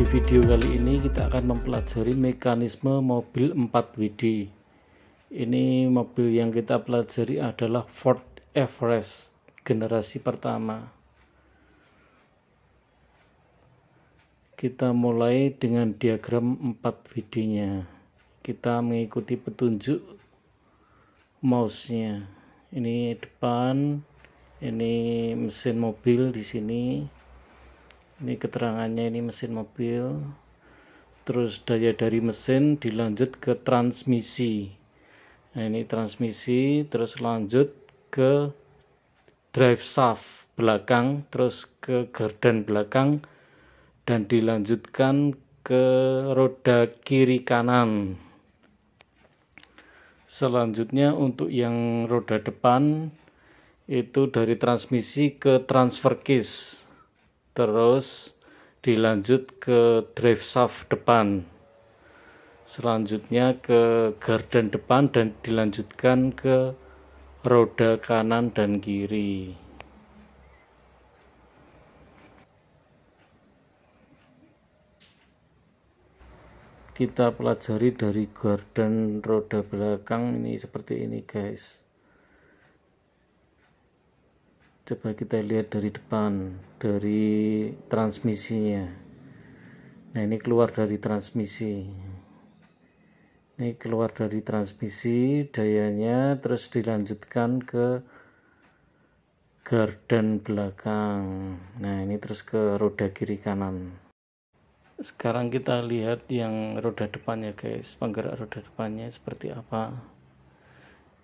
Di video kali ini kita akan mempelajari mekanisme mobil 4WD. Ini mobil yang kita pelajari adalah Ford Everest generasi pertama. Kita mulai dengan diagram 4WD-nya. Kita mengikuti petunjuk mouse-nya. Ini depan, ini mesin mobil di sini, ini keterangannya ini mesin mobil terus daya dari mesin dilanjut ke transmisi nah ini transmisi terus lanjut ke drive shaft belakang terus ke gardan belakang dan dilanjutkan ke roda kiri kanan selanjutnya untuk yang roda depan itu dari transmisi ke transfer case terus dilanjut ke drive shaft depan selanjutnya ke garden depan dan dilanjutkan ke roda kanan dan kiri kita pelajari dari garden roda belakang ini seperti ini guys coba kita lihat dari depan dari transmisinya nah ini keluar dari transmisi ini keluar dari transmisi dayanya terus dilanjutkan ke garden belakang nah ini terus ke roda kiri kanan sekarang kita lihat yang roda depannya guys penggerak roda depannya seperti apa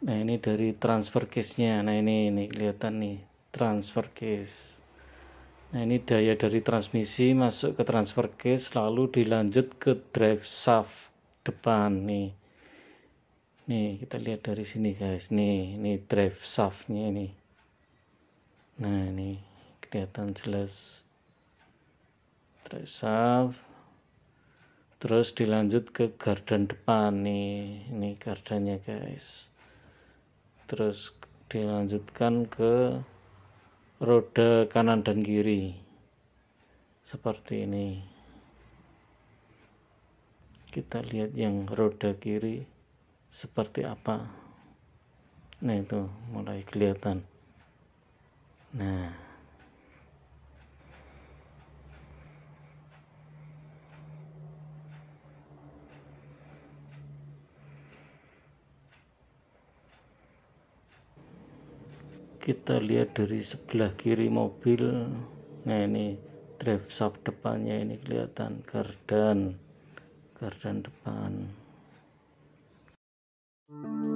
nah ini dari transfer case nya nah ini ini kelihatan nih transfer case nah ini daya dari transmisi masuk ke transfer case lalu dilanjut ke drive shaft depan nih nih kita lihat dari sini guys nih ini drive shaftnya ini nah ini kelihatan jelas drive shaft terus dilanjut ke garden depan nih ini gardannya guys terus dilanjutkan ke roda kanan dan kiri seperti ini kita lihat yang roda kiri seperti apa nah itu mulai kelihatan nah kita lihat dari sebelah kiri mobil nah ini drive shaft depannya ini kelihatan gardan gardan depan Thank you.